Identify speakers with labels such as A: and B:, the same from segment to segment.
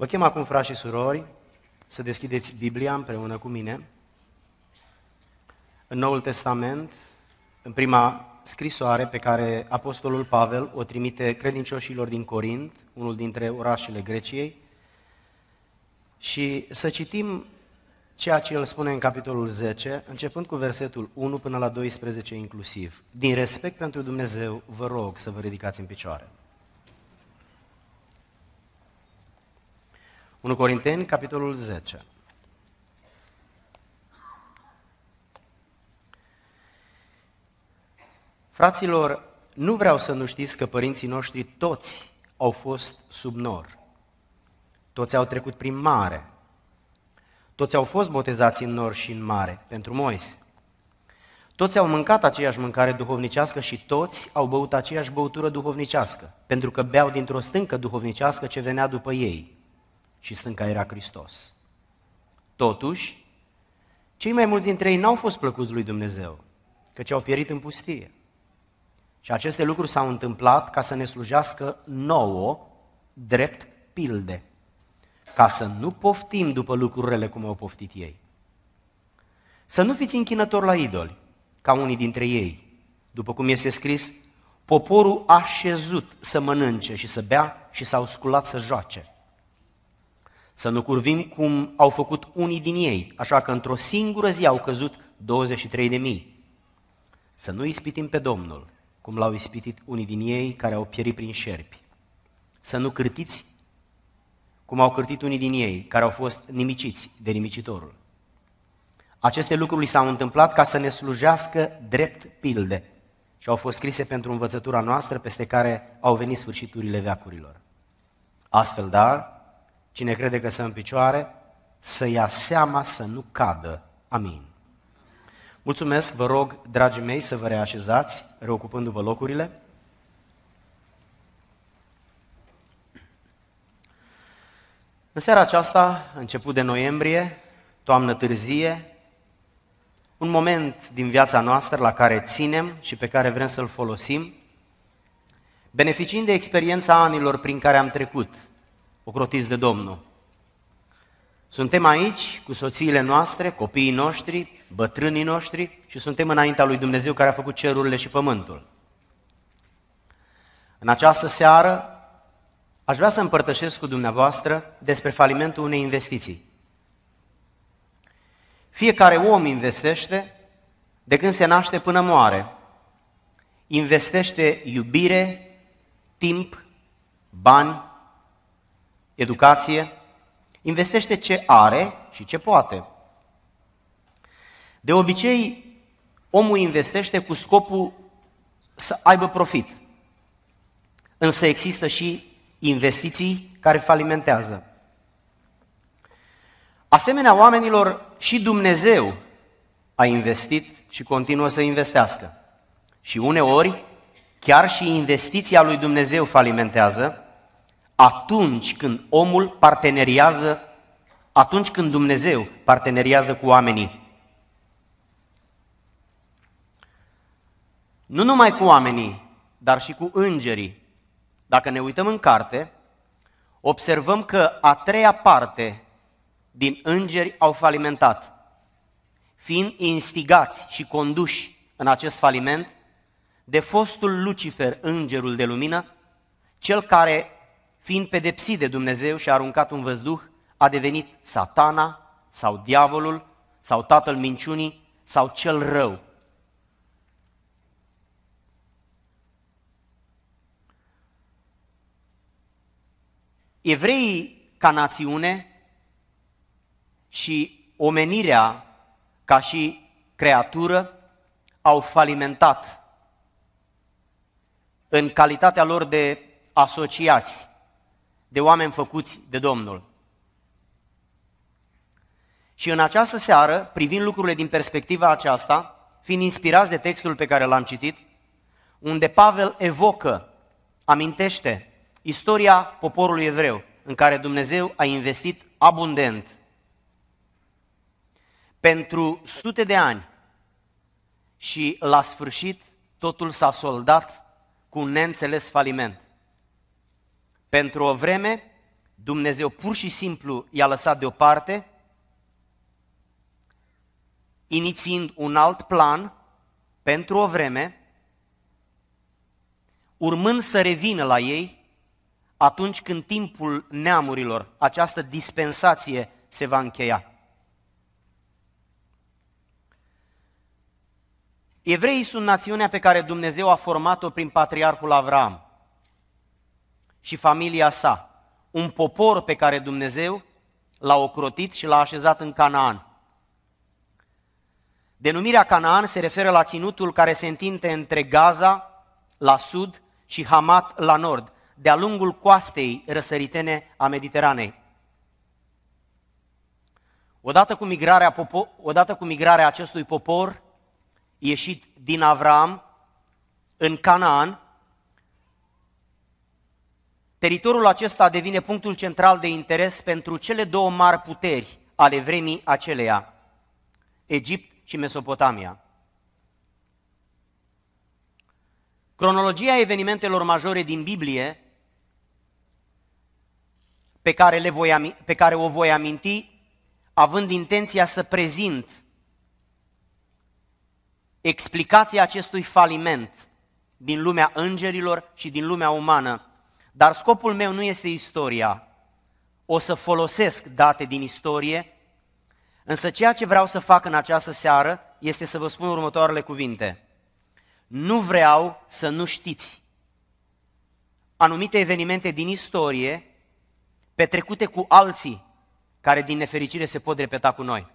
A: Vă chem acum, frați și surori, să deschideți Biblia împreună cu mine. În Noul Testament, în prima scrisoare pe care Apostolul Pavel o trimite credincioșilor din Corint, unul dintre orașele Greciei, și să citim ceea ce el spune în capitolul 10, începând cu versetul 1 până la 12 inclusiv. Din respect pentru Dumnezeu, vă rog să vă ridicați în picioare. 1 Corinteni, capitolul 10. Fraților, nu vreau să nu știți că părinții noștri toți au fost sub nor. Toți au trecut prin mare. Toți au fost botezați în nor și în mare, pentru Moise. Toți au mâncat aceeași mâncare duhovnicească și toți au băut aceeași băutură duhovnicească, pentru că beau dintr-o stâncă duhovnicească ce venea după ei și stânca era Hristos. Totuși, cei mai mulți dintre ei n-au fost plăcuți lui Dumnezeu, căci au pierit în pustie. Și aceste lucruri s-au întâmplat ca să ne slujească nouă drept pilde, ca să nu poftim după lucrurile cum au poftit ei. Să nu fiți închinători la idoli, ca unii dintre ei, după cum este scris, poporul a șezut să mănânce și să bea și s-au sculat să joace să nu curvim cum au făcut unii din ei, așa că într-o singură zi au căzut 23 de mii. Să nu ispitim pe Domnul, cum l-au ispitit unii din ei care au pierit prin șerpi. Să nu cârtiți cum au cârtit unii din ei care au fost nimiciți de nimicitorul. Aceste lucruri li s-au întâmplat ca să ne slujească drept pilde și au fost scrise pentru învățătura noastră peste care au venit sfârșiturile veacurilor. Astfel, dar, Cine crede că stă în picioare, să ia seama să nu cadă. Amin. Mulțumesc, vă rog, dragii mei, să vă reașezați, reocupându-vă locurile. În seara aceasta, început de noiembrie, toamnă târzie, un moment din viața noastră la care ținem și pe care vrem să-l folosim, beneficiind de experiența anilor prin care am trecut – ocrotiți de Domnul. Suntem aici cu soțiile noastre, copiii noștri, bătrânii noștri și suntem înaintea lui Dumnezeu care a făcut cerurile și pământul. În această seară aș vrea să împărtășesc cu dumneavoastră despre falimentul unei investiții. Fiecare om investește de când se naște până moare. Investește iubire, timp, bani, educație, investește ce are și ce poate. De obicei, omul investește cu scopul să aibă profit. Însă există și investiții care falimentează. Asemenea oamenilor și Dumnezeu a investit și continuă să investească. Și uneori, chiar și investiția lui Dumnezeu falimentează, atunci când omul parteneriază, atunci când Dumnezeu parteneriază cu oamenii. Nu numai cu oamenii, dar și cu îngerii. Dacă ne uităm în carte, observăm că a treia parte din îngeri au falimentat, fiind instigați și conduși în acest faliment de fostul Lucifer, îngerul de lumină, cel care fiind pedepsit de Dumnezeu și a aruncat un văzduh, a devenit satana sau diavolul sau tatăl minciunii sau cel rău. Evreii ca națiune și omenirea ca și creatură au falimentat în calitatea lor de asociați de oameni făcuți de Domnul. Și în această seară, privind lucrurile din perspectiva aceasta, fiind inspirați de textul pe care l-am citit, unde Pavel evocă, amintește istoria poporului evreu, în care Dumnezeu a investit abundent. Pentru sute de ani și la sfârșit totul s-a soldat cu un neînțeles faliment. Pentru o vreme, Dumnezeu pur și simplu i-a lăsat deoparte, inițiind un alt plan pentru o vreme, urmând să revină la ei atunci când timpul neamurilor, această dispensație se va încheia. Evreii sunt națiunea pe care Dumnezeu a format-o prin patriarhul Avram și familia sa, un popor pe care Dumnezeu l-a ocrotit și l-a așezat în Canaan. Denumirea Canaan se referă la ținutul care se întinde între Gaza la sud și Hamat la nord, de-a lungul coastei răsăritene a Mediteranei. Odată cu migrarea, popo- odată cu migrarea acestui popor ieșit din Avram în Canaan, Teritoriul acesta devine punctul central de interes pentru cele două mari puteri ale vremii aceleia, Egipt și Mesopotamia. Cronologia evenimentelor majore din Biblie, pe care, le voi, pe care o voi aminti, având intenția să prezint explicația acestui faliment din lumea îngerilor și din lumea umană, dar scopul meu nu este istoria. O să folosesc date din istorie, însă ceea ce vreau să fac în această seară este să vă spun următoarele cuvinte. Nu vreau să nu știți anumite evenimente din istorie petrecute cu alții care din nefericire se pot repeta cu noi.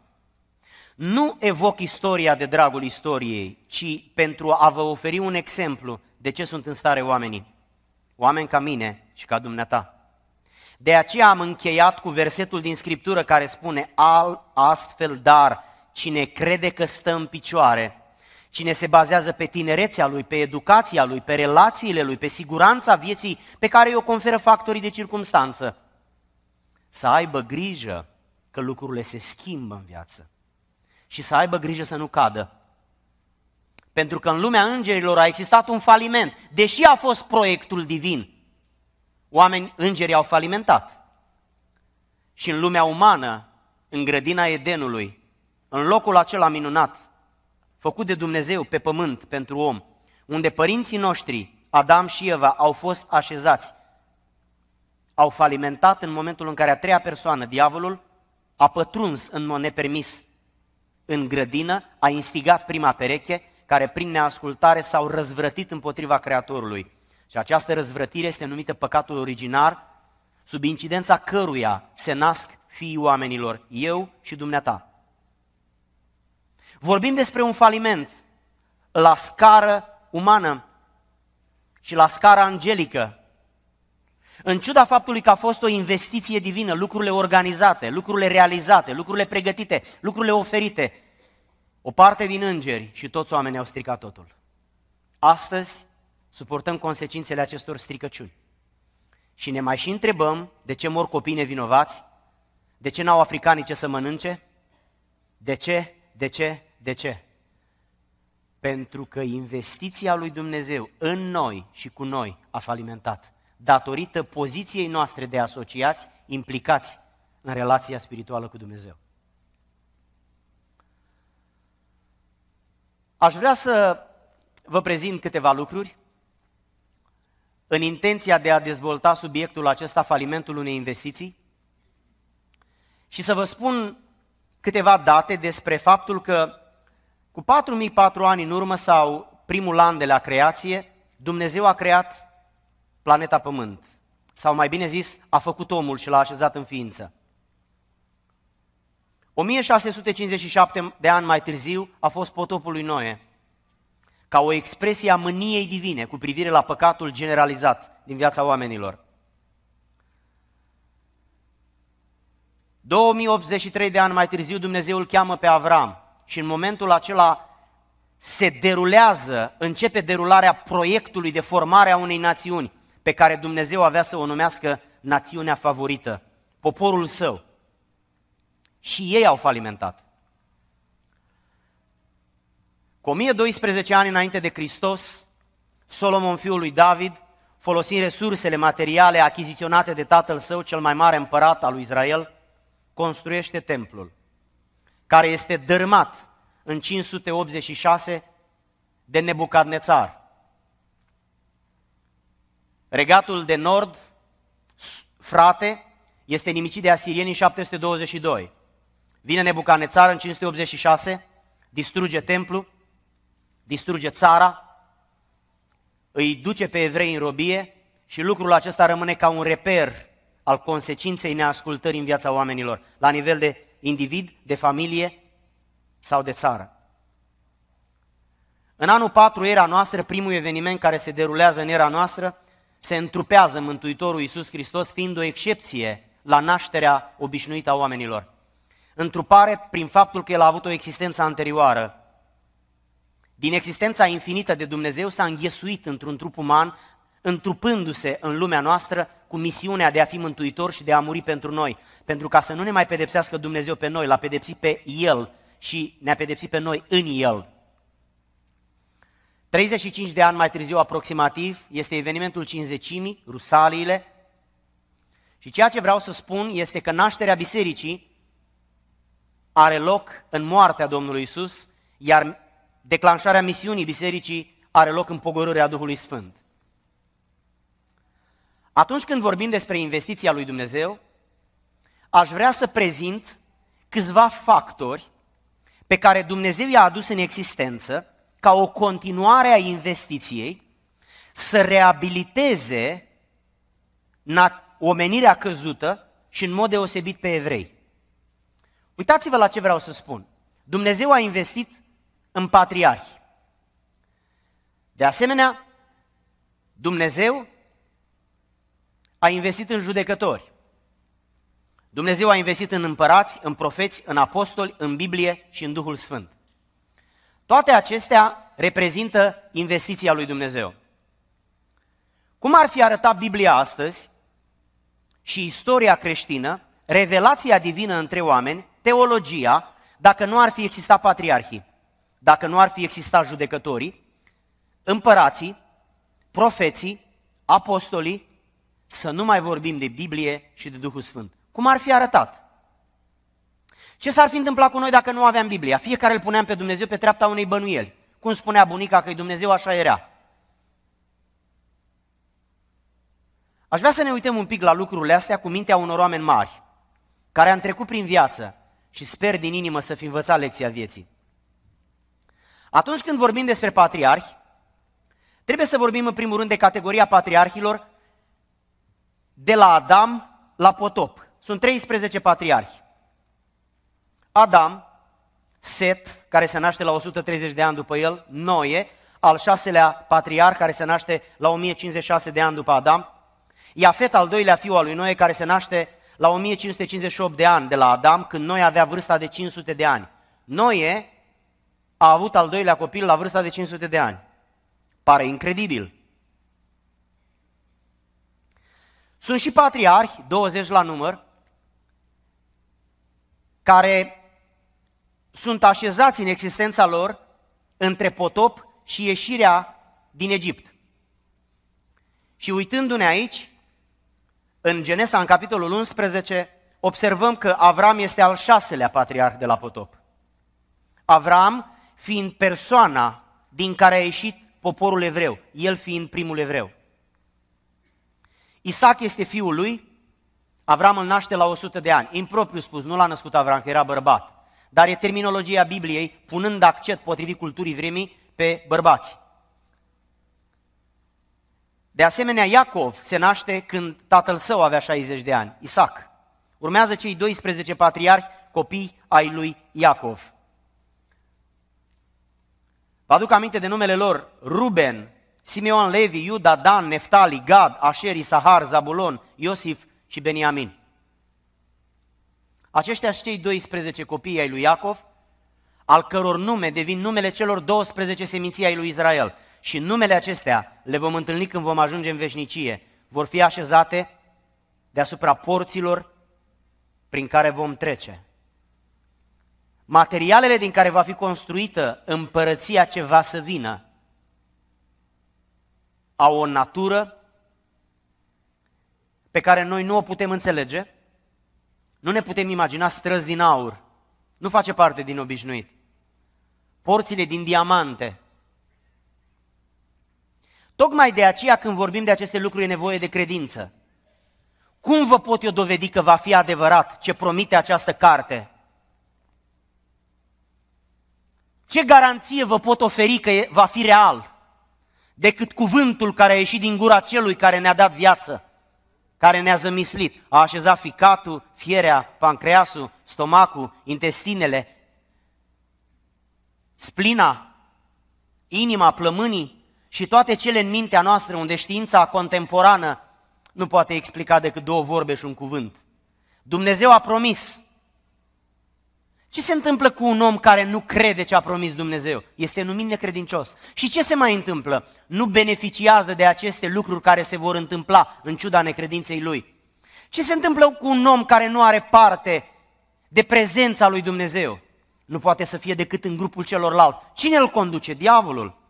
A: Nu evoc istoria de dragul istoriei, ci pentru a vă oferi un exemplu de ce sunt în stare oamenii oameni ca mine și ca dumneata. De aceea am încheiat cu versetul din Scriptură care spune al astfel dar cine crede că stă în picioare, cine se bazează pe tinerețea lui, pe educația lui, pe relațiile lui, pe siguranța vieții pe care o conferă factorii de circumstanță, să aibă grijă că lucrurile se schimbă în viață și să aibă grijă să nu cadă pentru că în lumea îngerilor a existat un faliment, deși a fost proiectul divin. Oameni, îngerii au falimentat. Și în lumea umană, în grădina Edenului, în locul acela minunat, făcut de Dumnezeu pe pământ pentru om, unde părinții noștri, Adam și Eva, au fost așezați, au falimentat în momentul în care a treia persoană, diavolul, a pătruns în mod nepermis în grădină, a instigat prima pereche care prin neascultare s-au răzvrătit împotriva Creatorului. Și această răzvrătire este numită păcatul originar, sub incidența căruia se nasc fiii oamenilor, eu și dumneata. Vorbim despre un faliment la scară umană și la scară angelică. În ciuda faptului că a fost o investiție divină, lucrurile organizate, lucrurile realizate, lucrurile pregătite, lucrurile oferite, o parte din îngeri și toți oamenii au stricat totul. Astăzi suportăm consecințele acestor stricăciuni. Și ne mai și întrebăm de ce mor copii nevinovați, de ce n-au africanii ce să mănânce, de ce, de ce, de ce. Pentru că investiția lui Dumnezeu în noi și cu noi a falimentat, datorită poziției noastre de asociați implicați în relația spirituală cu Dumnezeu. Aș vrea să vă prezint câteva lucruri în intenția de a dezvolta subiectul acesta falimentul unei investiții și să vă spun câteva date despre faptul că cu 4004 ani în urmă sau primul an de la creație, Dumnezeu a creat planeta Pământ. Sau mai bine zis, a făcut omul și l-a așezat în ființă. 1657 de ani mai târziu a fost potopul lui Noe, ca o expresie a mâniei divine cu privire la păcatul generalizat din viața oamenilor. 2083 de ani mai târziu Dumnezeu îl cheamă pe Avram și în momentul acela se derulează, începe derularea proiectului de formare a unei națiuni pe care Dumnezeu avea să o numească națiunea favorită, poporul său. Și ei au falimentat. Cu 1012 ani înainte de Hristos, Solomon, fiul lui David, folosind resursele materiale achiziționate de tatăl său, cel mai mare împărat al lui Israel, construiește templul, care este dărmat în 586 de Nebucadnețar. Regatul de nord, frate, este nimicit de asirieni în 722. Vine Nebucanețar în 586, distruge templu, distruge țara, îi duce pe evrei în robie și lucrul acesta rămâne ca un reper al consecinței neascultării în viața oamenilor, la nivel de individ, de familie sau de țară. În anul 4 era noastră, primul eveniment care se derulează în era noastră, se întrupează Mântuitorul Iisus Hristos fiind o excepție la nașterea obișnuită a oamenilor întrupare prin faptul că el a avut o existență anterioară. Din existența infinită de Dumnezeu s-a înghesuit într-un trup uman, întrupându-se în lumea noastră cu misiunea de a fi mântuitor și de a muri pentru noi, pentru ca să nu ne mai pedepsească Dumnezeu pe noi, l-a pedepsit pe El și ne-a pedepsit pe noi în El. 35 de ani mai târziu aproximativ este evenimentul cinzecimii, rusaliile, și ceea ce vreau să spun este că nașterea bisericii are loc în moartea Domnului Isus, iar declanșarea misiunii bisericii are loc în pogorârea Duhului Sfânt. Atunci când vorbim despre investiția lui Dumnezeu, aș vrea să prezint câțiva factori pe care Dumnezeu i-a adus în existență ca o continuare a investiției să reabiliteze omenirea căzută și în mod deosebit pe evrei. Uitați-vă la ce vreau să spun. Dumnezeu a investit în patriarhi. De asemenea, Dumnezeu a investit în judecători. Dumnezeu a investit în împărați, în profeți, în apostoli, în Biblie și în Duhul Sfânt. Toate acestea reprezintă investiția lui Dumnezeu. Cum ar fi arătat Biblia astăzi și istoria creștină, revelația divină între oameni, teologia dacă nu ar fi existat patriarhii, dacă nu ar fi existat judecătorii, împărații, profeții, apostolii, să nu mai vorbim de Biblie și de Duhul Sfânt. Cum ar fi arătat? Ce s-ar fi întâmplat cu noi dacă nu aveam Biblia? Fiecare îl puneam pe Dumnezeu pe treapta unei bănuieli. Cum spunea bunica că Dumnezeu așa era. Aș vrea să ne uităm un pic la lucrurile astea cu mintea unor oameni mari, care am trecut prin viață și sper din inimă să fi învățat lecția vieții. Atunci când vorbim despre patriarhi, trebuie să vorbim în primul rând de categoria patriarhilor de la Adam la potop. Sunt 13 patriarhi. Adam, Set, care se naște la 130 de ani după el, Noe, al șaselea patriarh care se naște la 1056 de ani după Adam, Iafet, al doilea fiu al lui Noe, care se naște la 1558 de ani de la Adam, când Noe avea vârsta de 500 de ani. Noe a avut al doilea copil la vârsta de 500 de ani. Pare incredibil. Sunt și patriarhi, 20 la număr, care sunt așezați în existența lor între potop și ieșirea din Egipt. Și uitându-ne aici, în Genesa, în capitolul 11, observăm că Avram este al șaselea patriarh de la potop. Avram fiind persoana din care a ieșit poporul evreu, el fiind primul evreu. Isaac este fiul lui, Avram îl naște la 100 de ani. Impropriu spus, nu l-a născut Avram, că era bărbat. Dar e terminologia Bibliei, punând accent potrivit culturii vremii pe bărbați. De asemenea, Iacov se naște când tatăl său avea 60 de ani, Isaac. Urmează cei 12 patriarhi, copii ai lui Iacov. Vă aduc aminte de numele lor, Ruben, Simeon, Levi, Iuda, Dan, Neftali, Gad, Asher, Sahar, Zabulon, Iosif și Beniamin. Aceștia sunt cei 12 copii ai lui Iacov, al căror nume devin numele celor 12 seminții ai lui Israel și numele acestea le vom întâlni când vom ajunge în veșnicie. Vor fi așezate deasupra porților prin care vom trece. Materialele din care va fi construită împărăția ce va să vină au o natură pe care noi nu o putem înțelege, nu ne putem imagina străzi din aur, nu face parte din obișnuit. Porțile din diamante, Tocmai de aceea când vorbim de aceste lucruri e nevoie de credință. Cum vă pot eu dovedi că va fi adevărat ce promite această carte? Ce garanție vă pot oferi că va fi real decât cuvântul care a ieșit din gura celui care ne-a dat viață, care ne-a zămislit, a așezat ficatul, fierea, pancreasul, stomacul, intestinele, splina, inima, plămânii, și toate cele în mintea noastră unde știința contemporană nu poate explica decât două vorbe și un cuvânt. Dumnezeu a promis. Ce se întâmplă cu un om care nu crede ce a promis Dumnezeu? Este numit necredincios. Și ce se mai întâmplă? Nu beneficiază de aceste lucruri care se vor întâmpla în ciuda necredinței lui. Ce se întâmplă cu un om care nu are parte de prezența lui Dumnezeu? Nu poate să fie decât în grupul celorlalți. Cine îl conduce? Diavolul.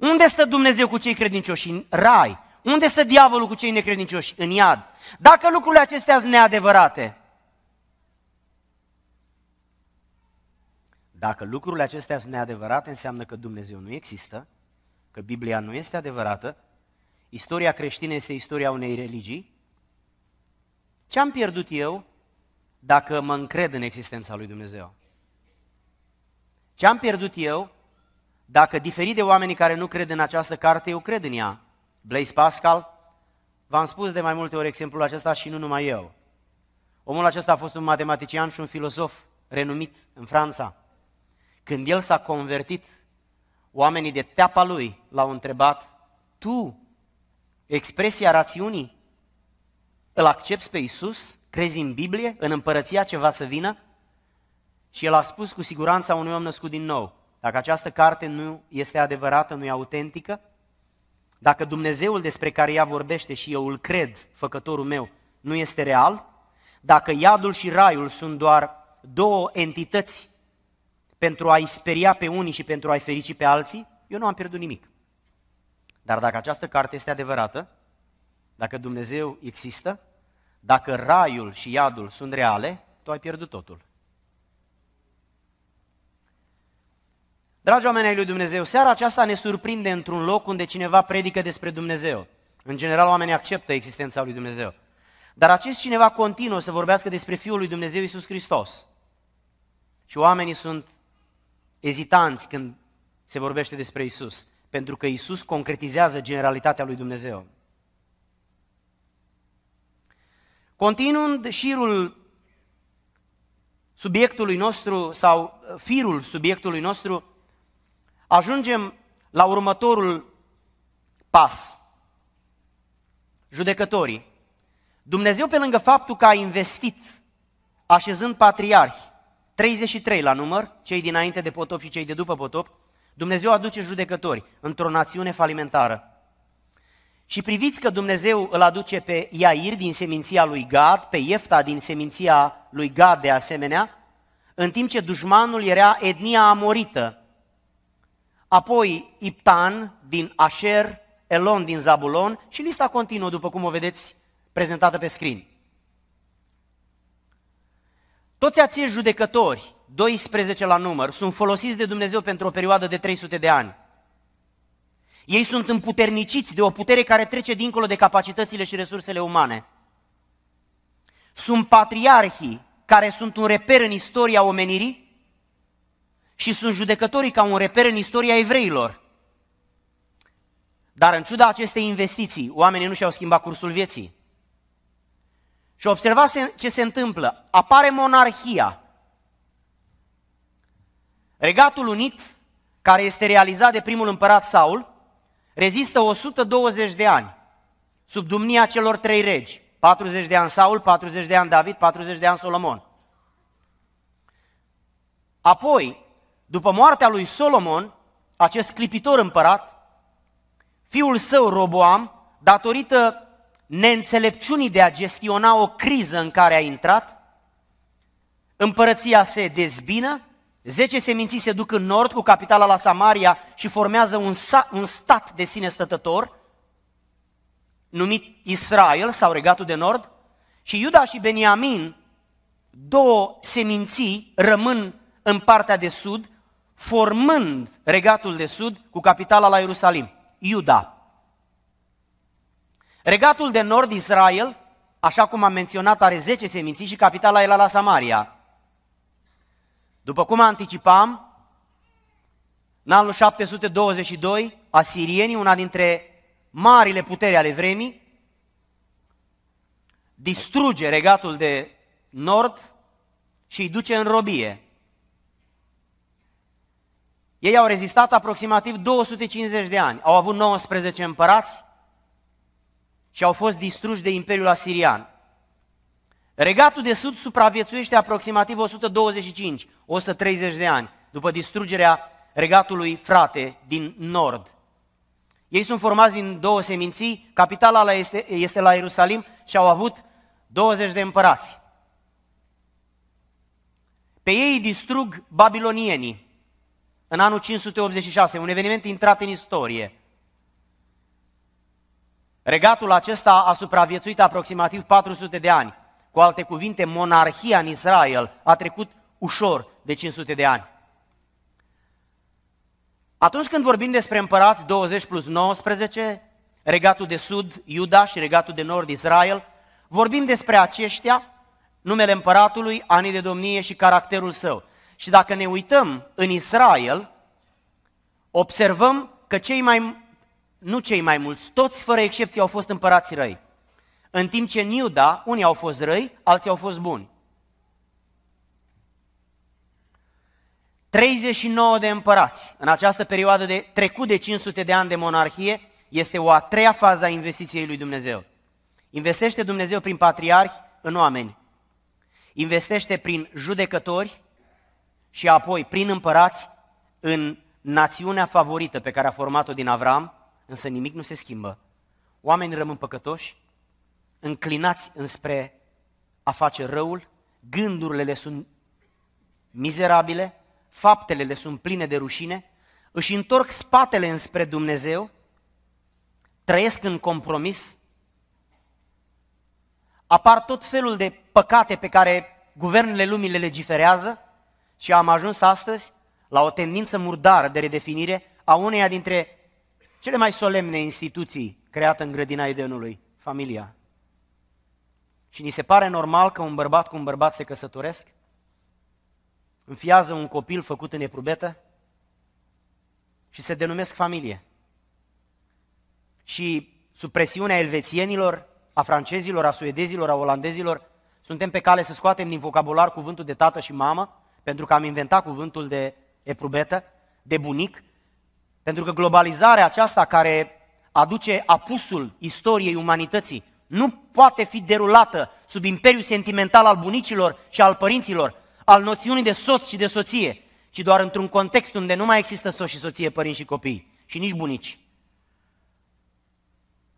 A: Unde stă Dumnezeu cu cei credincioși? În rai. Unde stă diavolul cu cei necredincioși? În iad. Dacă lucrurile acestea sunt neadevărate, dacă lucrurile acestea sunt neadevărate, înseamnă că Dumnezeu nu există, că Biblia nu este adevărată, istoria creștină este istoria unei religii. Ce am pierdut eu dacă mă încred în existența lui Dumnezeu? Ce am pierdut eu dacă diferit de oamenii care nu cred în această carte, eu cred în ea. Blaise Pascal, v-am spus de mai multe ori exemplul acesta și nu numai eu. Omul acesta a fost un matematician și un filosof renumit în Franța. Când el s-a convertit, oamenii de teapa lui l-au întrebat, tu, expresia rațiunii, îl accepți pe Isus? Crezi în Biblie? În împărăția ce va să vină? Și el a spus cu siguranța unui om născut din nou, dacă această carte nu este adevărată, nu e autentică, dacă Dumnezeul despre care ea vorbește și eu îl cred, făcătorul meu, nu este real, dacă iadul și raiul sunt doar două entități pentru a-i speria pe unii și pentru a-i ferici pe alții, eu nu am pierdut nimic. Dar dacă această carte este adevărată, dacă Dumnezeu există, dacă raiul și iadul sunt reale, tu ai pierdut totul. Dragi oameni ai lui Dumnezeu, seara aceasta ne surprinde într-un loc unde cineva predică despre Dumnezeu. În general, oamenii acceptă existența lui Dumnezeu. Dar acest cineva continuă să vorbească despre Fiul lui Dumnezeu Isus Hristos. Și oamenii sunt ezitanți când se vorbește despre Isus, pentru că Isus concretizează generalitatea lui Dumnezeu. Continuând șirul subiectului nostru sau firul subiectului nostru, Ajungem la următorul pas. Judecătorii. Dumnezeu, pe lângă faptul că a investit, așezând patriarhi, 33 la număr, cei dinainte de potop și cei de după potop, Dumnezeu aduce judecători într-o națiune falimentară. Și priviți că Dumnezeu îl aduce pe Iair din seminția lui Gad, pe Iefta din seminția lui Gad de asemenea, în timp ce dușmanul era etnia amorită, apoi Iptan din Asher, Elon din Zabulon și lista continuă după cum o vedeți prezentată pe screen. Toți acești judecători, 12 la număr, sunt folosiți de Dumnezeu pentru o perioadă de 300 de ani. Ei sunt împuterniciți de o putere care trece dincolo de capacitățile și resursele umane. Sunt patriarhii care sunt un reper în istoria omenirii și sunt judecătorii ca un reper în istoria evreilor. Dar în ciuda acestei investiții, oamenii nu și-au schimbat cursul vieții. Și observați ce se întâmplă. Apare monarhia. Regatul Unit, care este realizat de primul împărat Saul, rezistă 120 de ani sub domnia celor trei regi. 40 de ani Saul, 40 de ani David, 40 de ani Solomon. Apoi, după moartea lui Solomon, acest clipitor împărat, fiul său Roboam, datorită neînțelepciunii de a gestiona o criză în care a intrat, împărăția se dezbină, zece seminții se duc în nord cu capitala la Samaria și formează un, sa- un stat de sine stătător, numit Israel sau Regatul de Nord, și Iuda și Beniamin, două seminții, rămân în partea de sud, formând regatul de sud cu capitala la Ierusalim, Iuda. Regatul de nord, Israel, așa cum am menționat, are 10 seminții și capitala era la Samaria. După cum anticipam, în anul 722, asirienii, una dintre marile puteri ale vremii, distruge regatul de nord și îi duce în robie. Ei au rezistat aproximativ 250 de ani, au avut 19 împărați și au fost distruși de Imperiul Asirian. Regatul de Sud supraviețuiește aproximativ 125-130 de ani după distrugerea regatului frate din nord. Ei sunt formați din două seminții, capitala este, este la Ierusalim și au avut 20 de împărați. Pe ei distrug babilonienii, în anul 586, un eveniment intrat în istorie. Regatul acesta a supraviețuit aproximativ 400 de ani. Cu alte cuvinte, monarhia în Israel a trecut ușor de 500 de ani. Atunci când vorbim despre împărați 20 plus 19, regatul de sud, Iuda și regatul de nord, Israel, vorbim despre aceștia, numele împăratului, anii de domnie și caracterul său. Și dacă ne uităm în Israel, observăm că cei mai, nu cei mai mulți, toți fără excepție au fost împărați răi. În timp ce în Iuda, unii au fost răi, alții au fost buni. 39 de împărați în această perioadă de trecut de 500 de ani de monarhie este o a treia fază a investiției lui Dumnezeu. Investește Dumnezeu prin patriarhi în oameni. Investește prin judecători, și apoi prin împărați în națiunea favorită pe care a format-o din Avram, însă nimic nu se schimbă. Oamenii rămân păcătoși, înclinați înspre a face răul, gândurile le sunt mizerabile, faptele le sunt pline de rușine, își întorc spatele înspre Dumnezeu, trăiesc în compromis, apar tot felul de păcate pe care guvernele lumii le legiferează, și am ajuns astăzi la o tendință murdară de redefinire a uneia dintre cele mai solemne instituții create în grădina Edenului, familia. Și ni se pare normal că un bărbat cu un bărbat se căsătoresc? Înfiază un copil făcut în eprubetă? Și se denumesc familie. Și sub presiunea elvețienilor, a francezilor, a suedezilor, a olandezilor, suntem pe cale să scoatem din vocabular cuvântul de tată și mamă pentru că am inventat cuvântul de eprubetă, de bunic, pentru că globalizarea aceasta care aduce apusul istoriei umanității nu poate fi derulată sub imperiul sentimental al bunicilor și al părinților, al noțiunii de soț și de soție, ci doar într-un context unde nu mai există soț și soție, părinți și copii și nici bunici.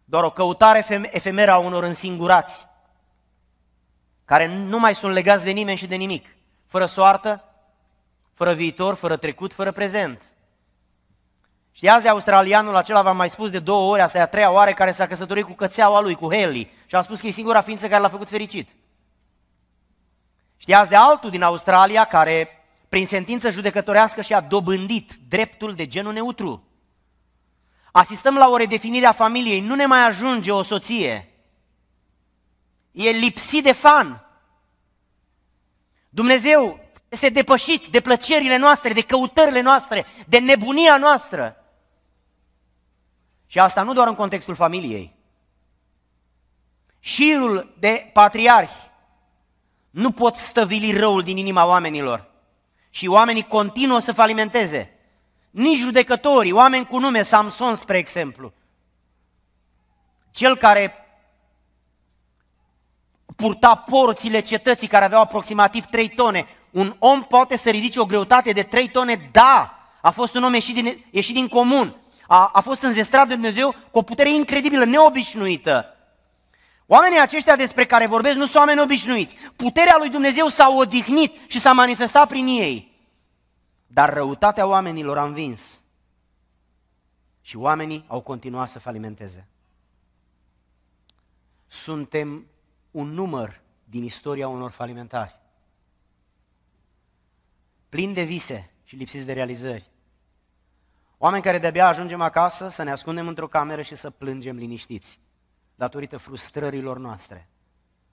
A: Doar o căutare efemeră a unor însingurați, care nu mai sunt legați de nimeni și de nimic fără soartă, fără viitor, fără trecut, fără prezent. Și azi australianul acela, v a mai spus de două ori, asta e a treia oară, care s-a căsătorit cu cățeaua lui, cu heli și a spus că e singura ființă care l-a făcut fericit. Știați de altul din Australia care, prin sentință judecătorească, și-a dobândit dreptul de genul neutru. Asistăm la o redefinire a familiei, nu ne mai ajunge o soție. E lipsit de fan. Dumnezeu este depășit de plăcerile noastre, de căutările noastre, de nebunia noastră. Și asta nu doar în contextul familiei. Șirul de patriarhi nu pot stăvili răul din inima oamenilor. Și oamenii continuă să falimenteze. Nici judecătorii, oameni cu nume, Samson, spre exemplu. Cel care purta porțile cetății care aveau aproximativ 3 tone. Un om poate să ridice o greutate de 3 tone? Da! A fost un om ieșit din, ieșit din comun. A, a fost înzestrat de Dumnezeu cu o putere incredibilă, neobișnuită. Oamenii aceștia despre care vorbesc nu sunt oameni obișnuiți. Puterea lui Dumnezeu s-a odihnit și s-a manifestat prin ei. Dar răutatea oamenilor a învins. Și oamenii au continuat să falimenteze. Suntem un număr din istoria unor falimentari. Plini de vise și lipsiți de realizări. Oameni care de-abia ajungem acasă să ne ascundem într-o cameră și să plângem liniștiți, datorită frustrărilor noastre,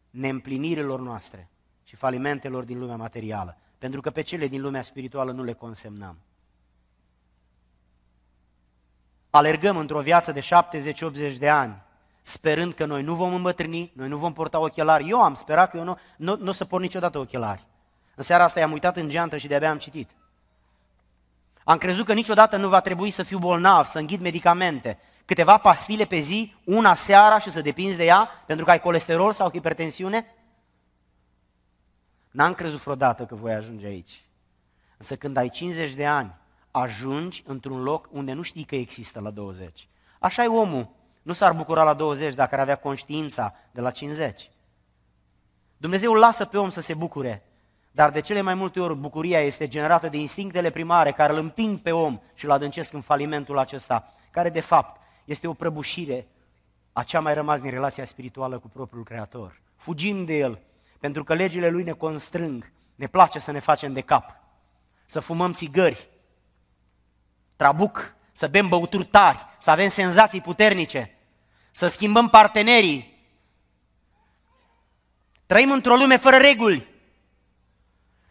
A: neîmplinirilor noastre și falimentelor din lumea materială, pentru că pe cele din lumea spirituală nu le consemnăm. Alergăm într-o viață de 70-80 de ani sperând că noi nu vom îmbătrâni, noi nu vom purta ochelari. Eu am sperat că eu nu, nu, nu o să port niciodată ochelari. În seara asta i-am uitat în geantă și de-abia am citit. Am crezut că niciodată nu va trebui să fiu bolnav, să înghid medicamente, câteva pastile pe zi, una seara și să depinzi de ea pentru că ai colesterol sau hipertensiune? N-am crezut vreodată că voi ajunge aici. Însă când ai 50 de ani, ajungi într-un loc unde nu știi că există la 20. Așa e omul. Nu s-ar bucura la 20 dacă ar avea conștiința de la 50. Dumnezeu lasă pe om să se bucure, dar de cele mai multe ori bucuria este generată de instinctele primare care îl împing pe om și îl adâncesc în falimentul acesta, care de fapt este o prăbușire a cea mai rămas din relația spirituală cu propriul Creator. Fugim de el, pentru că legile lui ne constrâng, ne place să ne facem de cap, să fumăm țigări, trabuc, să bem băuturi tari, să avem senzații puternice, să schimbăm partenerii. Trăim într-o lume fără reguli.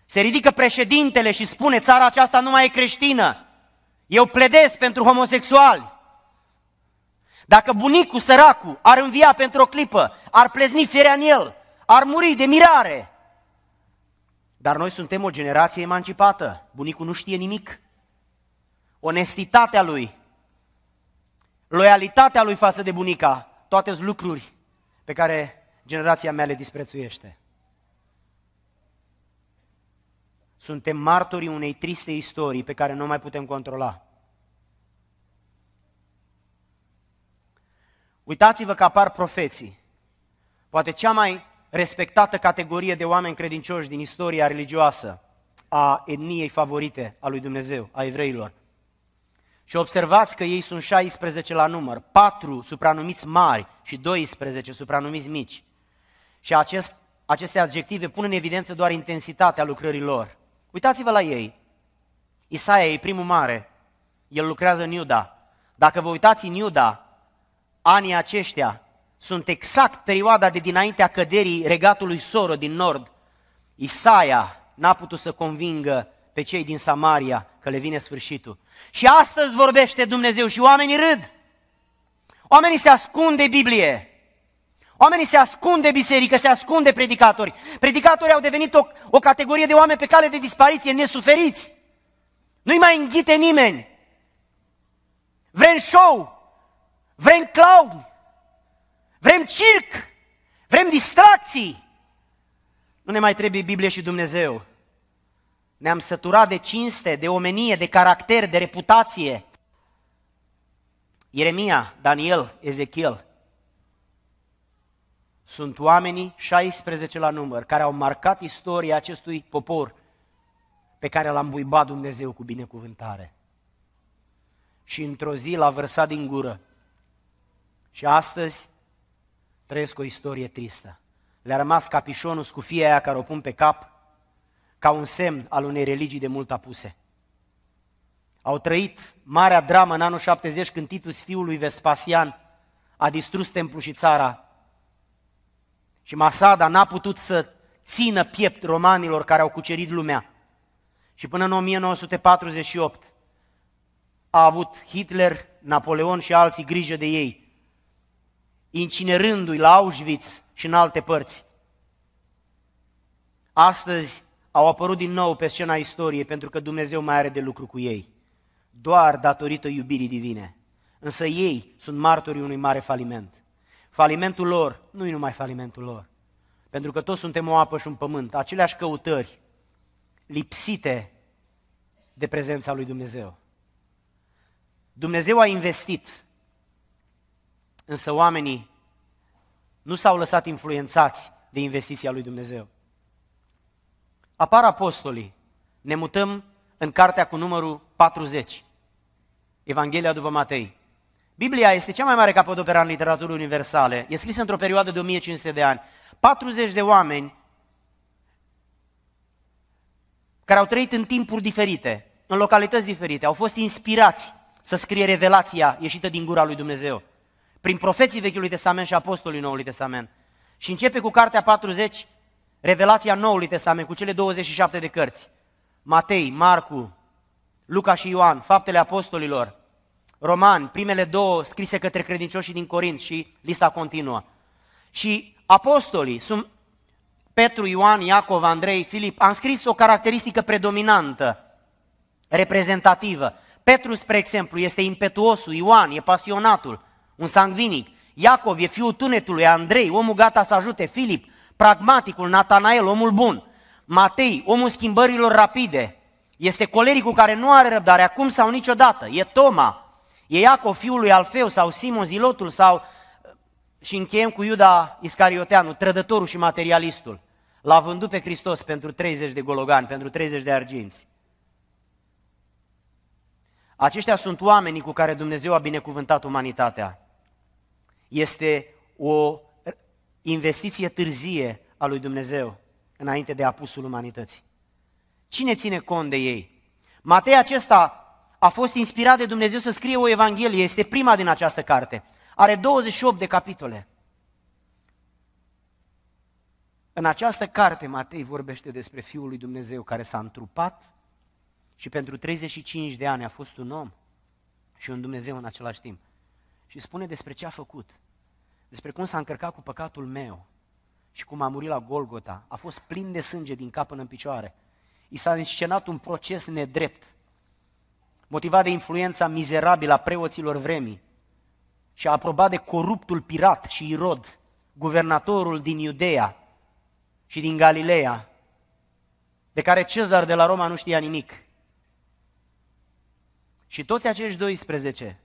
A: Se ridică președintele și spune țara aceasta nu mai e creștină. Eu pledez pentru homosexuali. Dacă bunicul săracu ar învia pentru o clipă, ar plezni fierea în el, ar muri de mirare. Dar noi suntem o generație emancipată. Bunicul nu știe nimic onestitatea lui, loialitatea lui față de bunica, toate sunt lucruri pe care generația mea le disprețuiește. Suntem martorii unei triste istorii pe care nu mai putem controla. Uitați-vă că apar profeții. Poate cea mai respectată categorie de oameni credincioși din istoria religioasă a etniei favorite a lui Dumnezeu, a evreilor, și observați că ei sunt 16 la număr, 4 supranumiți mari și 12 supranumiți mici. Și acest, aceste adjective pun în evidență doar intensitatea lucrării lor. Uitați-vă la ei. Isaia e primul mare, el lucrează în Iuda. Dacă vă uitați în Iuda, anii aceștia sunt exact perioada de dinaintea căderii regatului Soro din nord. Isaia n-a putut să convingă pe cei din Samaria că le vine sfârșitul. Și astăzi vorbește Dumnezeu și oamenii râd. Oamenii se ascund de Biblie. Oamenii se ascund de biserică, se ascund de predicatori. Predicatorii au devenit o, o categorie de oameni pe cale de dispariție, nesuferiți. Nu-i mai înghite nimeni. Vrem show, vrem clown, vrem circ, vrem distracții. Nu ne mai trebuie Biblie și Dumnezeu. Ne-am săturat de cinste, de omenie, de caracter, de reputație. Ieremia, Daniel, Ezechiel. Sunt oamenii 16 la număr care au marcat istoria acestui popor pe care l-a îmbuibat Dumnezeu cu binecuvântare. Și într-o zi l-a vărsat din gură. Și astăzi trăiesc o istorie tristă. Le-a rămas capișonul, scufia aia care o pun pe cap, ca un semn al unei religii de mult apuse. Au trăit marea dramă în anul 70 când Titus, fiul lui Vespasian, a distrus templul și țara. Și Masada n-a putut să țină piept romanilor care au cucerit lumea. Și până în 1948 a avut Hitler, Napoleon și alții grijă de ei, incinerându-i la Auschwitz și în alte părți. Astăzi au apărut din nou pe scena istoriei pentru că Dumnezeu mai are de lucru cu ei, doar datorită iubirii divine. Însă ei sunt martorii unui mare faliment. Falimentul lor nu e numai falimentul lor, pentru că toți suntem o apă și un pământ, aceleași căutări lipsite de prezența lui Dumnezeu. Dumnezeu a investit, însă oamenii nu s-au lăsat influențați de investiția lui Dumnezeu apar apostolii. Ne mutăm în cartea cu numărul 40, Evanghelia după Matei. Biblia este cea mai mare capodoperă în literatură universale. E scrisă într-o perioadă de 1500 de ani. 40 de oameni care au trăit în timpuri diferite, în localități diferite, au fost inspirați să scrie revelația ieșită din gura lui Dumnezeu, prin profeții Vechiului Testament și Apostolului Noului Testament. Și începe cu cartea 40 Revelația Noului Testament cu cele 27 de cărți. Matei, Marcu, Luca și Ioan, Faptele Apostolilor, Roman, primele două scrise către credincioșii din Corint și lista continuă. Și apostolii sunt Petru, Ioan, Iacov, Andrei, Filip. Am scris o caracteristică predominantă, reprezentativă. Petru, spre exemplu, este impetuosul, Ioan e pasionatul, un sangvinic. Iacov e fiul tunetului, Andrei, omul gata să ajute, Filip, pragmaticul, Natanael, omul bun, Matei, omul schimbărilor rapide, este colericul care nu are răbdare acum sau niciodată, e Toma, e Iacov, fiul lui Alfeu sau Simon Zilotul sau și încheiem cu Iuda Iscarioteanu, trădătorul și materialistul. L-a vândut pe Hristos pentru 30 de gologani, pentru 30 de arginți. Aceștia sunt oamenii cu care Dumnezeu a binecuvântat umanitatea. Este o investiție târzie a lui Dumnezeu înainte de apusul umanității. Cine ține cont de ei? Matei acesta a fost inspirat de Dumnezeu să scrie o Evanghelie, este prima din această carte. Are 28 de capitole. În această carte Matei vorbește despre Fiul lui Dumnezeu care s-a întrupat și pentru 35 de ani a fost un om și un Dumnezeu în același timp. Și spune despre ce a făcut despre cum s-a încărcat cu păcatul meu și cum a murit la Golgota, a fost plin de sânge din cap până în picioare. I s-a înscenat un proces nedrept, motivat de influența mizerabilă a preoților vremii și a aprobat de coruptul pirat și irod, guvernatorul din Iudeea și din Galileea, de care Cezar de la Roma nu știa nimic. Și toți acești 12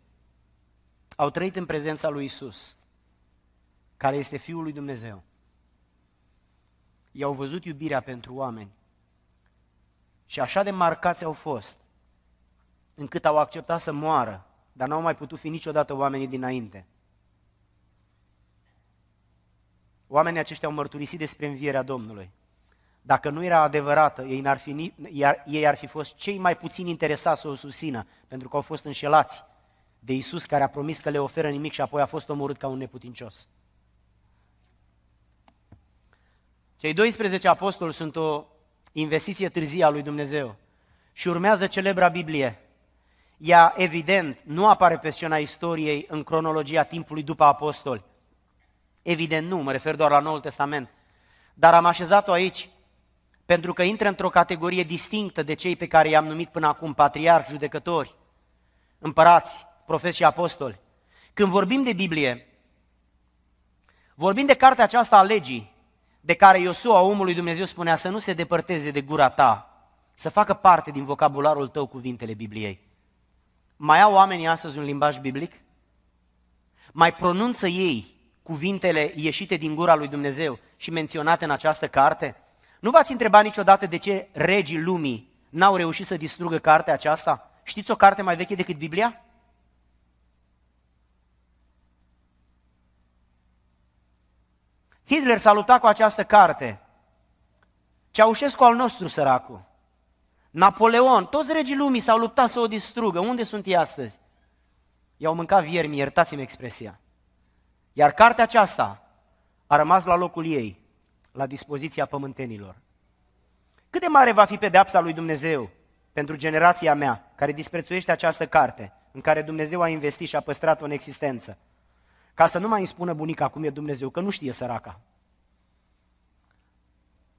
A: au trăit în prezența lui Isus care este Fiul lui Dumnezeu. I-au văzut iubirea pentru oameni și așa de marcați au fost, încât au acceptat să moară, dar n-au mai putut fi niciodată oamenii dinainte. Oamenii aceștia au mărturisit despre învierea Domnului. Dacă nu era adevărată, ei, n-ar fi, ei ar fi fost cei mai puțin interesați să o susțină, pentru că au fost înșelați de Isus care a promis că le oferă nimic și apoi a fost omorât ca un neputincios. Cei 12 apostoli sunt o investiție târzie a lui Dumnezeu și urmează celebra Biblie. Ea, evident, nu apare pe scena istoriei în cronologia timpului după apostoli. Evident nu, mă refer doar la Noul Testament. Dar am așezat-o aici pentru că intră într-o categorie distinctă de cei pe care i-am numit până acum patriarhi, judecători, împărați, profeți și apostoli. Când vorbim de Biblie, vorbim de cartea aceasta a legii, de care Iosua, omul lui Dumnezeu, spunea să nu se depărteze de gura ta, să facă parte din vocabularul tău cuvintele Bibliei. Mai au oamenii astăzi un limbaj biblic? Mai pronunță ei cuvintele ieșite din gura lui Dumnezeu și menționate în această carte? Nu v-ați întrebat niciodată de ce regii lumii n-au reușit să distrugă cartea aceasta? Știți o carte mai veche decât Biblia? Hitler saluta cu această carte. Ceaușescu al nostru, săracul. Napoleon, toți regii lumii s-au luptat să o distrugă. Unde sunt ei astăzi? I-au mâncat viermi, iertați-mi expresia. Iar cartea aceasta a rămas la locul ei, la dispoziția pământenilor. Cât de mare va fi pedeapsa lui Dumnezeu pentru generația mea care disprețuiește această carte, în care Dumnezeu a investit și a păstrat-o în existență? Ca să nu mai îmi spună bunica cum e Dumnezeu, că nu știe săraca.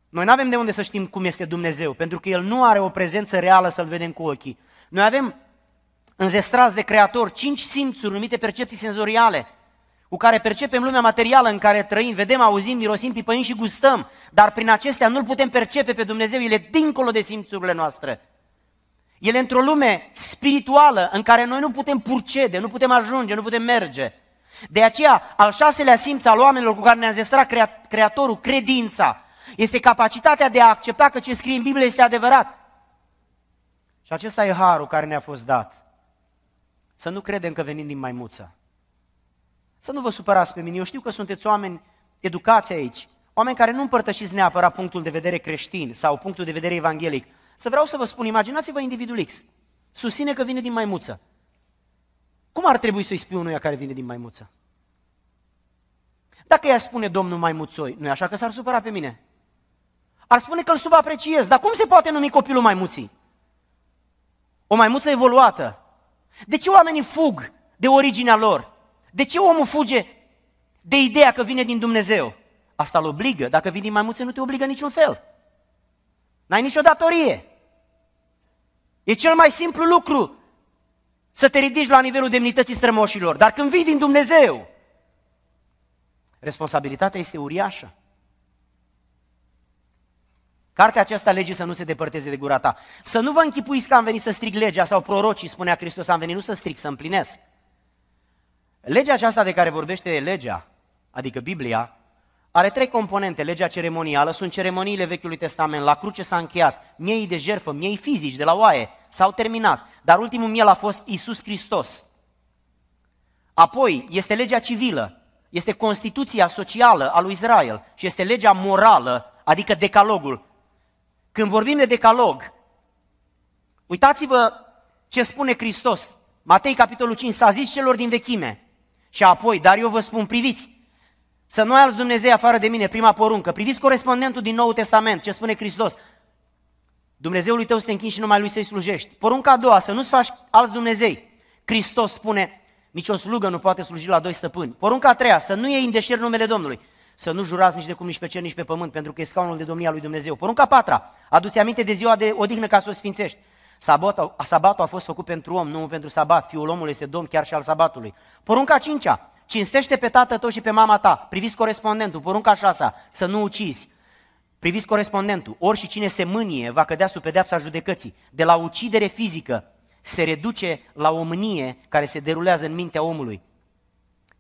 A: Noi nu avem de unde să știm cum este Dumnezeu, pentru că El nu are o prezență reală să-L vedem cu ochii. Noi avem înzestrați de Creator cinci simțuri numite percepții senzoriale, cu care percepem lumea materială în care trăim, vedem, auzim, mirosim, pipăim și gustăm, dar prin acestea nu-L putem percepe pe Dumnezeu, El e dincolo de simțurile noastre. El e într-o lume spirituală în care noi nu putem purcede, nu putem ajunge, nu putem merge. De aceea, al șaselea simț al oamenilor cu care ne-a zestrat Creatorul, credința, este capacitatea de a accepta că ce scrie în Biblie este adevărat. Și acesta e harul care ne-a fost dat. Să nu credem că venim din maimuță. Să nu vă supărați pe mine. Eu știu că sunteți oameni educați aici, oameni care nu împărtășiți neapărat punctul de vedere creștin sau punctul de vedere evanghelic. Să vreau să vă spun, imaginați-vă individul X. Susține că vine din maimuță. Cum ar trebui să-i spui unuia care vine din maimuță? Dacă i-aș spune domnul maimuțoi, nu e așa că s-ar supăra pe mine? Ar spune că îl subapreciez, dar cum se poate numi copilul maimuții? O maimuță evoluată. De ce oamenii fug de originea lor? De ce omul fuge de ideea că vine din Dumnezeu? Asta îl obligă. Dacă vine din maimuță, nu te obligă niciun fel. N-ai nicio datorie. E cel mai simplu lucru să te ridici la nivelul demnității strămoșilor. Dar când vii din Dumnezeu, responsabilitatea este uriașă. Cartea aceasta, legii să nu se depărteze de gura ta. Să nu vă închipuiți că am venit să stric legea sau prorocii, spunea Hristos, am venit nu să stric, să împlinesc. Legea aceasta de care vorbește legea, adică Biblia, are trei componente. Legea ceremonială sunt ceremoniile Vechiului Testament. La cruce s-a încheiat. Miei de jerfă, miei fizici de la oaie s-au terminat dar ultimul miel a fost Isus Hristos. Apoi este legea civilă, este Constituția socială a lui Israel și este legea morală, adică decalogul. Când vorbim de decalog, uitați-vă ce spune Hristos. Matei, capitolul 5, s-a zis celor din vechime. Și apoi, dar eu vă spun, priviți, să nu ai alți Dumnezei afară de mine, prima poruncă. Priviți corespondentul din Noul Testament, ce spune Hristos. Dumnezeului tău să te închizi și numai lui să-i slujești. Porunca a doua, să nu-ți faci alți Dumnezei. Hristos spune, nici o slugă nu poate sluji la doi stăpâni. Porunca a treia, să nu iei în deșert numele Domnului. Să nu jurați nici de cum, nici pe cer, nici pe pământ, pentru că e scaunul de domnia lui Dumnezeu. Porunca a patra, aduți aminte de ziua de odihnă ca să o sfințești. Sabatul, sabatul a fost făcut pentru om, nu pentru sabat. Fiul omului este domn chiar și al sabatului. Porunca a cincea, cinstește pe tatăl tău și pe mama ta. Priviți corespondentul. Porunca a șasea, să nu ucizi. Priviți corespondentul, ori și cine se mânie va cădea sub pedeapsa judecății. De la ucidere fizică se reduce la o mânie care se derulează în mintea omului.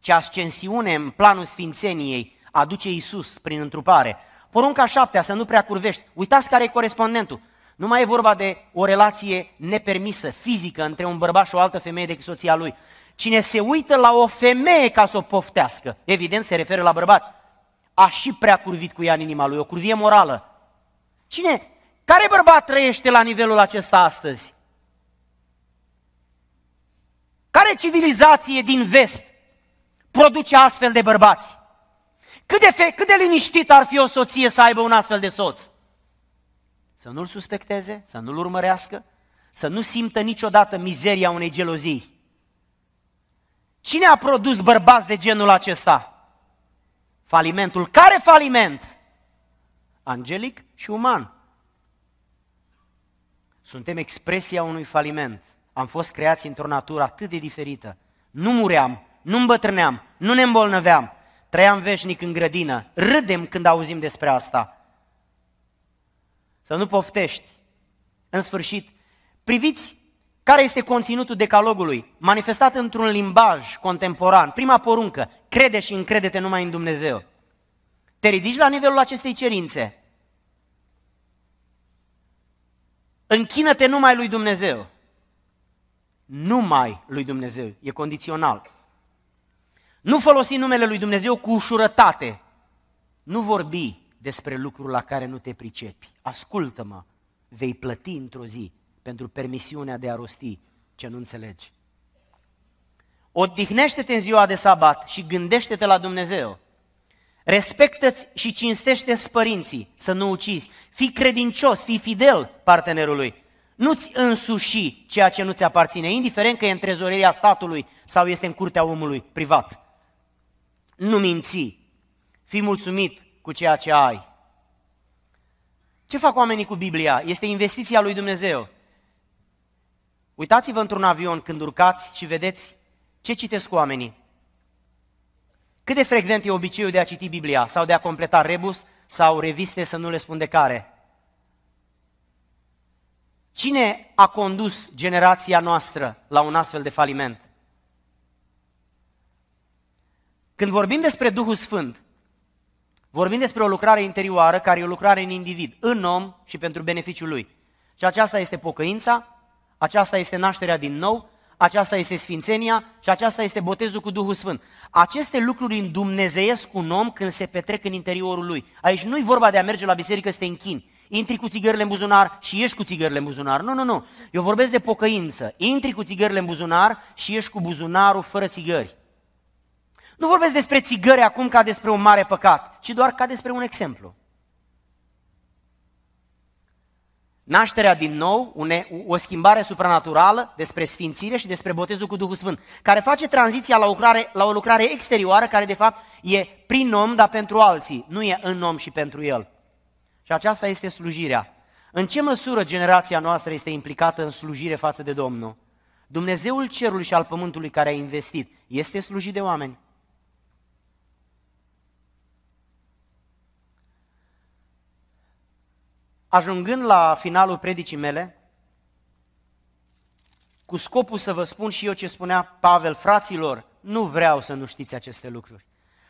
A: Ce ascensiune în planul sfințeniei aduce Iisus prin întrupare. Porunca șaptea, să nu prea curvești. Uitați care e corespondentul. Nu mai e vorba de o relație nepermisă, fizică, între un bărbat și o altă femeie decât soția lui. Cine se uită la o femeie ca să o poftească, evident se referă la bărbați, a și prea curvit cu ea în inima lui, o curvie morală. Cine, care bărbat trăiește la nivelul acesta astăzi? Care civilizație din vest produce astfel de bărbați? Cât de, fe- cât de liniștit ar fi o soție să aibă un astfel de soț? Să nu-l suspecteze, să nu-l urmărească, să nu simtă niciodată mizeria unei gelozii. Cine a produs bărbați de genul acesta? Falimentul. Care faliment? Angelic și uman. Suntem expresia unui faliment. Am fost creați într-o natură atât de diferită. Nu muream, nu îmbătrâneam, nu ne îmbolnăveam. Trăiam veșnic în grădină. Râdem când auzim despre asta. Să nu poftești. În sfârșit, priviți care este conținutul decalogului? Manifestat într-un limbaj contemporan. Prima poruncă, crede și încredete numai în Dumnezeu. Te ridici la nivelul acestei cerințe. Închină-te numai lui Dumnezeu. Numai lui Dumnezeu. E condițional. Nu folosi numele lui Dumnezeu cu ușurătate. Nu vorbi despre lucruri la care nu te pricepi. Ascultă-mă, vei plăti într-o zi pentru permisiunea de a rosti ce nu înțelegi. Odihnește-te în ziua de sabat și gândește-te la Dumnezeu. Respectă-ți și cinstește-ți părinții, să nu ucizi. Fii credincios, fii fidel partenerului. Nu-ți însuși ceea ce nu ți aparține, indiferent că e în trezoreria statului sau este în curtea omului privat. Nu minți, fii mulțumit cu ceea ce ai. Ce fac oamenii cu Biblia? Este investiția lui Dumnezeu. Uitați-vă într-un avion când urcați și vedeți ce citesc oamenii. Cât de frecvent e obiceiul de a citi Biblia sau de a completa rebus sau reviste să nu le spun de care? Cine a condus generația noastră la un astfel de faliment? Când vorbim despre Duhul Sfânt, vorbim despre o lucrare interioară care e o lucrare în individ, în om și pentru beneficiul lui. Și aceasta este pocăința, aceasta este nașterea din nou, aceasta este sfințenia și aceasta este botezul cu Duhul Sfânt. Aceste lucruri îndumnezeiesc un om când se petrec în interiorul lui. Aici nu-i vorba de a merge la biserică să te închini. Intri cu țigările în buzunar și ieși cu țigările în buzunar. Nu, nu, nu. Eu vorbesc de pocăință. Intri cu țigările în buzunar și ieși cu buzunarul fără țigări. Nu vorbesc despre țigări acum ca despre un mare păcat, ci doar ca despre un exemplu. Nașterea din nou, une, o schimbare supranaturală despre sfințire și despre botezul cu Duhul Sfânt, care face tranziția la o, lucrare, la o lucrare exterioară, care de fapt e prin om, dar pentru alții, nu e în om și pentru el. Și aceasta este slujirea. În ce măsură generația noastră este implicată în slujire față de Domnul? Dumnezeul cerului și al pământului care a investit este slujit de oameni. ajungând la finalul predicii mele, cu scopul să vă spun și eu ce spunea Pavel fraților, nu vreau să nu știți aceste lucruri.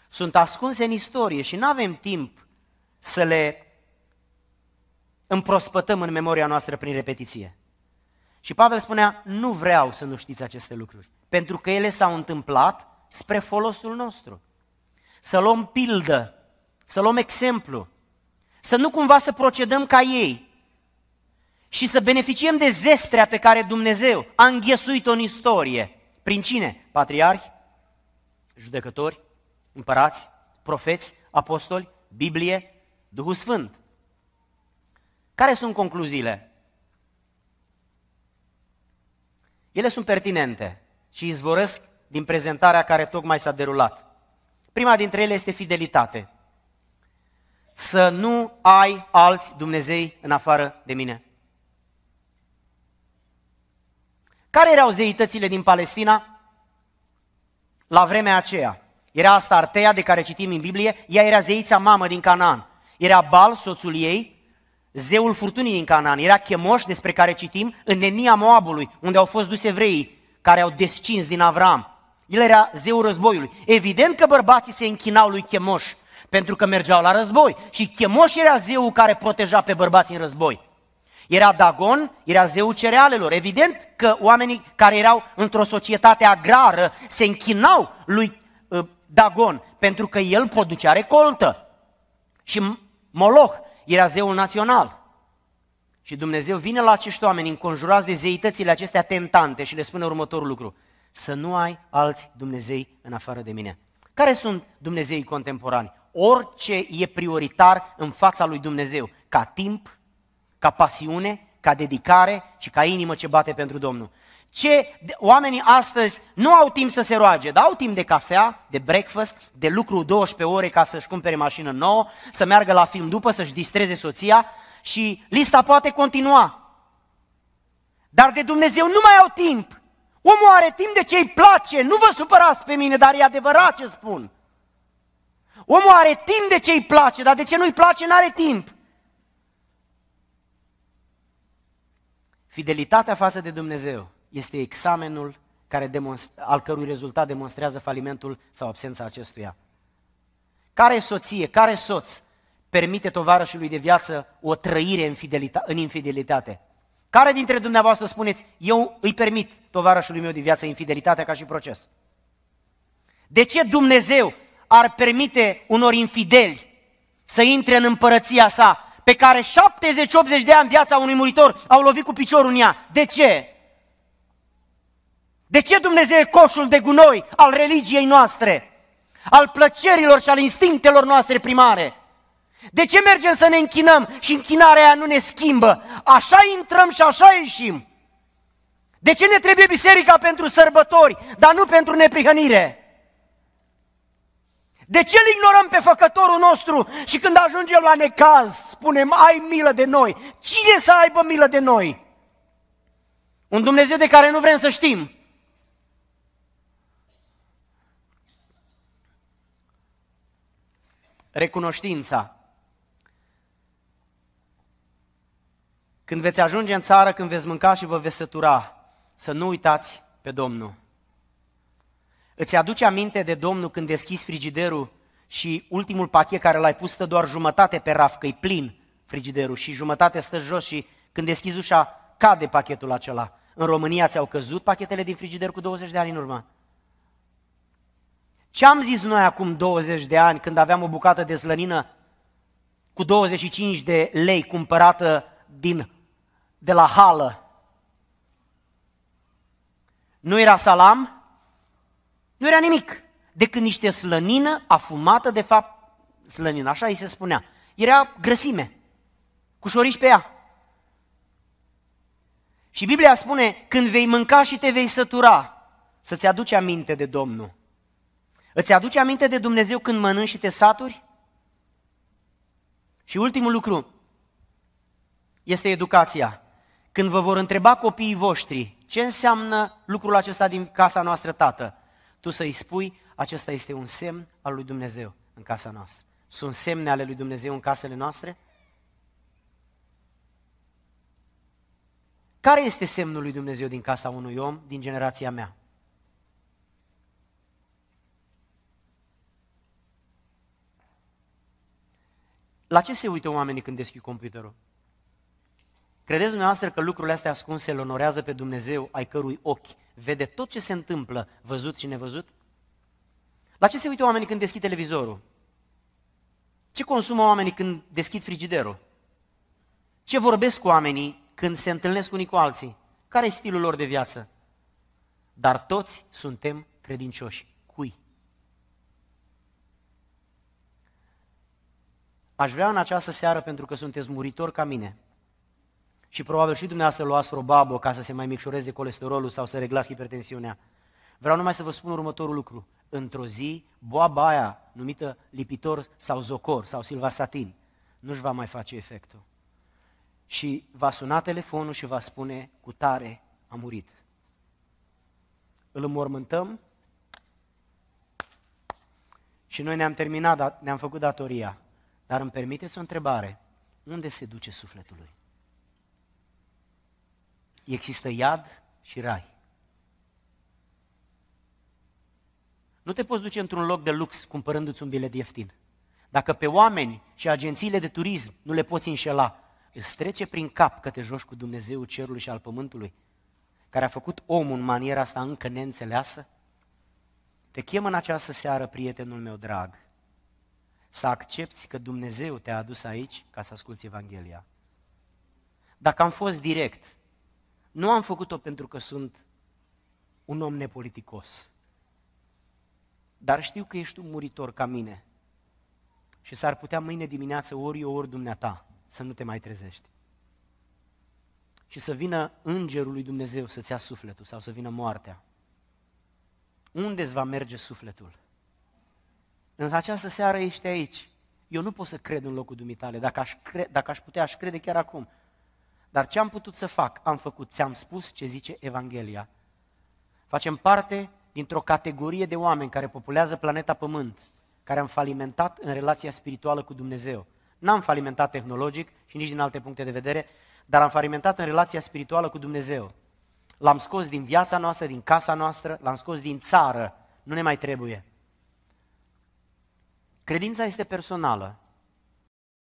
A: Sunt ascunse în istorie și nu avem timp să le împrospătăm în memoria noastră prin repetiție. Și Pavel spunea, nu vreau să nu știți aceste lucruri, pentru că ele s-au întâmplat spre folosul nostru. Să luăm pildă, să luăm exemplu, să nu cumva să procedăm ca ei și să beneficiem de zestrea pe care Dumnezeu a înghesuit-o în istorie. Prin cine? Patriarhi, judecători, împărați, profeți, apostoli, Biblie, Duhul Sfânt. Care sunt concluziile? Ele sunt pertinente și izvorăsc din prezentarea care tocmai s-a derulat. Prima dintre ele este fidelitate să nu ai alți Dumnezei în afară de mine. Care erau zeitățile din Palestina la vremea aceea? Era asta Artea de care citim în Biblie, ea era zeița mamă din Canaan. Era Bal, soțul ei, zeul furtunii din Canaan. Era Chemoș, despre care citim, în nenia Moabului, unde au fost duse evreii care au descins din Avram. El era zeul războiului. Evident că bărbații se închinau lui Chemoș, pentru că mergeau la război. Și Chemoș era zeul care proteja pe bărbați în război. Era Dagon, era zeul cerealelor. Evident că oamenii care erau într-o societate agrară se închinau lui uh, Dagon, pentru că el producea recoltă. Și Moloch era zeul național. Și Dumnezeu vine la acești oameni înconjurați de zeitățile acestea tentante și le spune următorul lucru. Să nu ai alți Dumnezei în afară de mine. Care sunt Dumnezeii contemporani? orice e prioritar în fața lui Dumnezeu, ca timp, ca pasiune, ca dedicare și ca inimă ce bate pentru Domnul. Ce oamenii astăzi nu au timp să se roage, dar au timp de cafea, de breakfast, de lucru 12 ore ca să-și cumpere mașină nouă, să meargă la film după, să-și distreze soția și lista poate continua. Dar de Dumnezeu nu mai au timp. Omul are timp de ce îi place, nu vă supărați pe mine, dar e adevărat ce spun. Omul are timp de ce îi place, dar de ce nu îi place, n-are timp. Fidelitatea față de Dumnezeu este examenul care al cărui rezultat demonstrează falimentul sau absența acestuia. Care soție, care soț permite tovarășului de viață o trăire în, fidelita- în infidelitate? Care dintre dumneavoastră spuneți, eu îi permit tovarășului meu de viață infidelitatea ca și proces? De ce Dumnezeu ar permite unor infideli să intre în împărăția sa, pe care 70-80 de ani viața unui muritor au lovit cu piciorul în ea. De ce? De ce Dumnezeu e coșul de gunoi al religiei noastre, al plăcerilor și al instinctelor noastre primare? De ce mergem să ne închinăm și închinarea aia nu ne schimbă? Așa intrăm și așa ieșim. De ce ne trebuie biserica pentru sărbători, dar nu pentru neprihănire? De ce îl ignorăm pe făcătorul nostru și când ajungem la necaz spunem, ai milă de noi? Cine să aibă milă de noi? Un Dumnezeu de care nu vrem să știm. Recunoștința. Când veți ajunge în țară, când veți mânca și vă veți sătura, să nu uitați pe Domnul. Îți aduce aminte de Domnul când deschizi frigiderul și ultimul pachet care l-ai pus stă doar jumătate pe raf, că e plin frigiderul și jumătate stă jos și când deschizi ușa cade pachetul acela. În România ți-au căzut pachetele din frigider cu 20 de ani în urmă. Ce am zis noi acum 20 de ani când aveam o bucată de slănină cu 25 de lei cumpărată din, de la hală? Nu era salam? Nu era nimic decât niște slănină afumată, de fapt, slănină, așa îi se spunea. Era grăsime, cu șorici pe ea. Și Biblia spune, când vei mânca și te vei sătura, să-ți aduci aminte de Domnul. Îți aduce aminte de Dumnezeu când mănânci și te saturi? Și ultimul lucru este educația. Când vă vor întreba copiii voștri ce înseamnă lucrul acesta din casa noastră, tată, tu să-i spui, acesta este un semn al lui Dumnezeu în casa noastră. Sunt semne ale lui Dumnezeu în casele noastre? Care este semnul lui Dumnezeu din casa unui om din generația mea? La ce se uită oamenii când deschid computerul? Credeți dumneavoastră că lucrurile astea ascunse îl onorează pe Dumnezeu, ai cărui ochi vede tot ce se întâmplă, văzut și nevăzut? La ce se uită oamenii când deschid televizorul? Ce consumă oamenii când deschid frigiderul? Ce vorbesc cu oamenii când se întâlnesc unii cu alții? Care e stilul lor de viață? Dar toți suntem credincioși. Cui? Aș vrea în această seară, pentru că sunteți muritori ca mine, și probabil și dumneavoastră luați vreo babă ca să se mai micșoreze colesterolul sau să reglați hipertensiunea. Vreau numai să vă spun următorul lucru. Într-o zi, boaba aia, numită lipitor sau zocor sau silvastatin, nu-și va mai face efectul. Și va suna telefonul și va spune cu tare, a murit. Îl înmormântăm și noi ne-am terminat, ne-am făcut datoria. Dar îmi permiteți o întrebare. Unde se duce sufletul lui? există iad și rai. Nu te poți duce într-un loc de lux cumpărându-ți un bilet ieftin. Dacă pe oameni și agențiile de turism nu le poți înșela, îți trece prin cap că te joci cu Dumnezeu cerului și al pământului, care a făcut omul în maniera asta încă neînțeleasă? Te chem în această seară, prietenul meu drag, să accepti că Dumnezeu te-a adus aici ca să asculți Evanghelia. Dacă am fost direct, nu am făcut-o pentru că sunt un om nepoliticos. Dar știu că ești un muritor ca mine și s-ar putea mâine dimineață ori eu, ori dumneata să nu te mai trezești. Și să vină îngerul lui Dumnezeu să-ți ia sufletul sau să vină moartea. Unde va merge sufletul? În această seară ești aici. Eu nu pot să cred în locul dumitale. Dacă aș, cre- dacă aș putea, aș crede chiar acum. Dar ce am putut să fac? Am făcut, ți-am spus ce zice Evanghelia. Facem parte dintr-o categorie de oameni care populează planeta Pământ, care am falimentat în relația spirituală cu Dumnezeu. N-am falimentat tehnologic și nici din alte puncte de vedere, dar am falimentat în relația spirituală cu Dumnezeu. L-am scos din viața noastră, din casa noastră, l-am scos din țară. Nu ne mai trebuie. Credința este personală.